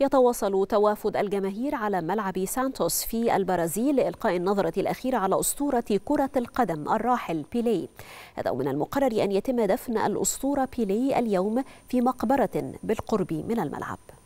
يتواصل توافد الجماهير على ملعب سانتوس في البرازيل لإلقاء النظرة الأخيرة على أسطورة كرة القدم الراحل بيلي هذا من المقرر أن يتم دفن الأسطورة بيلي اليوم في مقبرة بالقرب من الملعب